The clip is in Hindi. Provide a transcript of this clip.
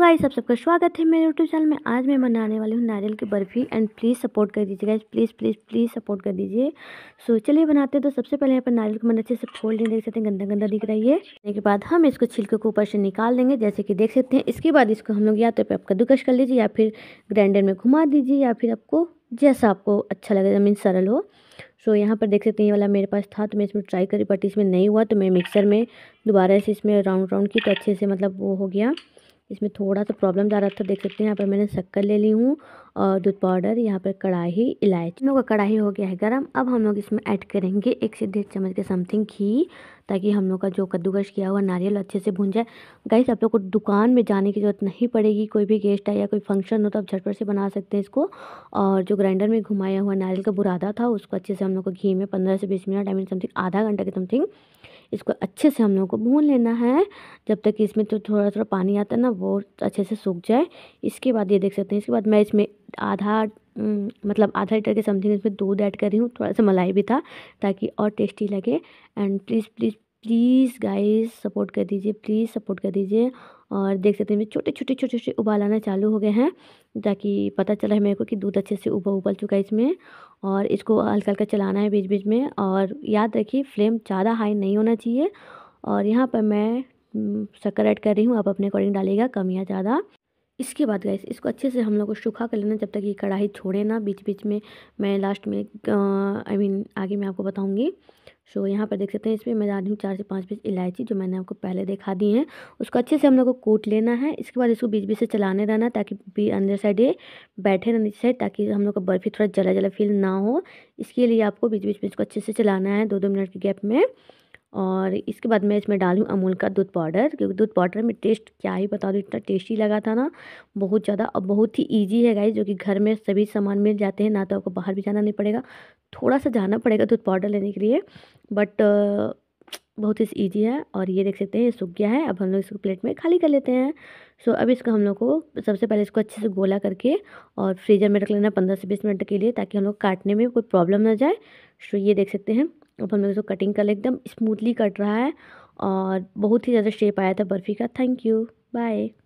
गाइस सब सबका स्वागत है मेरे यूट्यूब चैनल में आज मैं बनाने वाली हूँ नारियल की बर्फ़ी एंड प्लीज़ सपोर्ट कर दीजिए guys please please please support कर दीजिए सो चलिए बनाते हैं तो सबसे पहले यहाँ पर नारियल को मैंने अच्छे से फोल्ड नहीं देख सकते हैं गंदा गंदा दिख रही है इसके बाद हम इसको छिलके को ऊपर से निकाल देंगे जैसे कि देख सकते हैं इसके बाद इसको हम लोग या तो आप कद्दूकश कर लीजिए या फिर ग्राइंडर में घुमा दीजिए या फिर आपको जैसा आपको अच्छा लगे जमीन सरल हो सो so, यहाँ पर देख सकते हैं ये वाला मेरे पास था तो मैं इसमें ट्राई करी बट इसमें नहीं हुआ तो मैं मिक्सर में दोबारा से इसमें राउंड राउंड की तो अच्छे से मतलब वो हो गया इसमें थोड़ा सा प्रॉब्लम जा रहा था देख सकते हैं यहाँ पर मैंने शक्कर ले ली हूँ और दूध पाउडर यहाँ पर कढ़ाई इलायची लोग का कढ़ाई हो गया है गर्म अब हम लोग इसमें ऐड करेंगे एक से डेढ़ चम्मच के समथिंग घी ताकि हम लोग का जो कद्दूकस किया हुआ नारियल अच्छे से भून जाए गाइस आप लोग को दुकान में जाने की ज़रूरत नहीं पड़ेगी कोई भी गेस्ट आए या कोई फंक्शन हो तो आप झटपट से बना सकते हैं इसको और जो ग्राइंडर में घुमाया हुआ नारियल का बुरादा था उसको अच्छे से हम लोग को घी में पंद्रह से बीस मिनट आई मीन समथिंग आधा घंटा के समथिंग इसको अच्छे से हम लोगों को भून लेना है जब तक इसमें तो थोड़ा थोड़ा पानी आता है ना वो अच्छे से सूख जाए इसके बाद ये देख सकते हैं इसके बाद मैं इसमें आधा मतलब आधा लीटर के समथिंग इसमें दूध ऐड कर रही हूँ थोड़ा सा मलाई भी था ताकि और टेस्टी लगे and please please please guys support कर दीजिए प्लीज़ सपोर्ट कर दीजिए और देख सकते हैं छोटे छोटे छोटे छोटे उबाल आना चालू हो गए हैं ताकि पता चला है मेरे को कि दूध अच्छे से उबल उबल चुका है इसमें और इसको हल्का हल्का चलाना है बीच बीच में और याद रखिए फ्लेम ज़्यादा हाई नहीं होना चाहिए और यहाँ पर मैं शक्कर ऐड कर रही हूँ आप अपने अकॉर्डिंग डालिएगा कम या ज़्यादा इसके बाद गैस इसको अच्छे से हम लोग को सूखा कर लेना जब तक ये कढ़ाई छोड़े ना बीच बीच में मैं लास्ट में आई मीन आगे मैं आपको बताऊँगी सो यहाँ पर देख सकते हैं इसमें मैं डाल रही हूँ चार से पाँच पीस इलायची जो मैंने आपको पहले दिखा दी है उसको अच्छे से हम लोग को कूट लेना है इसके बाद इसको बीच बीच से चलाने रहना ताकि भी अंदर साइड ये बैठे ना नीचे साइड ताकि हम लोग का बर्फ़ी थोड़ा जला जला फील ना हो इसके लिए आपको बीच बीच में इसको अच्छे से चलाना है दो दो मिनट के गैप में और इसके बाद मैं इसमें डालूँ अमूल का दूध पाउडर क्योंकि दूध पाउडर में टेस्ट क्या ही बता दूँ इतना टेस्टी लगा था ना बहुत ज़्यादा और बहुत ही ईजी है गाइज जो कि घर में सभी सामान मिल जाते हैं ना तो आपको बाहर भी जाना नहीं पड़ेगा थोड़ा सा जाना पड़ेगा दूध पाउडर लेने के लिए बट बहुत ही ईजी है और ये देख सकते हैं ये सूख गया है अब हम लोग इसको प्लेट में खाली कर लेते हैं सो अब इसको हम लोग को सबसे पहले इसको अच्छे से गोला करके और फ्रीजर में रख लेना पंद्रह से बीस मिनट के लिए ताकि हम लोग काटने में कोई प्रॉब्लम ना जाए सो ये देख सकते हैं अब हम लोग इसको कटिंग कर एकदम स्मूथली कट रहा है और बहुत ही ज़्यादा शेप आया था बर्फ़ी का थैंक यू बाय